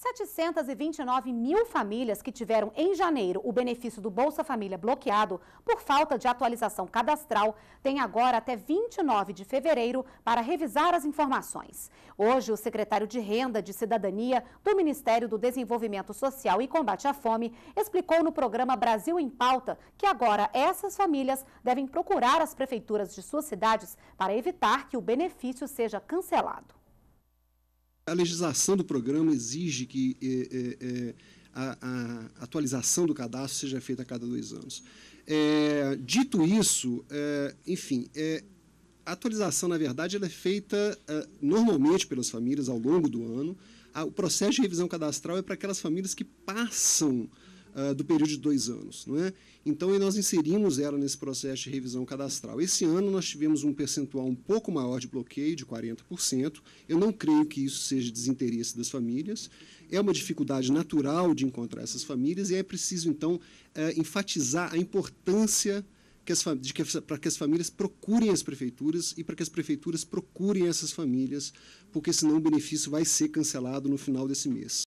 729 mil famílias que tiveram em janeiro o benefício do Bolsa Família bloqueado por falta de atualização cadastral têm agora até 29 de fevereiro para revisar as informações. Hoje, o secretário de Renda de Cidadania do Ministério do Desenvolvimento Social e Combate à Fome explicou no programa Brasil em Pauta que agora essas famílias devem procurar as prefeituras de suas cidades para evitar que o benefício seja cancelado a legislação do programa exige que é, é, a, a, atualização do cadastro seja feita a cada dois anos. É, dito isso, enfim, a atualização, na verdade, ela é feita normalmente pelas famílias ao longo do ano. A, o processo de revisão cadastral é para aquelas famílias que passam ah, do período de dois anos. Não é? Então, nós inserimos ela nesse processo de revisão cadastral. Esse ano, nós tivemos um percentual um pouco maior de bloqueio, de 40%. Eu não creio que isso seja desinteresse das famílias. É uma dificuldade natural de encontrar essas famílias e é preciso, então, ah, enfatizar a importância para que as famílias procurem as prefeituras e para que as prefeituras procurem essas famílias, porque senão o benefício vai ser cancelado no final desse mês.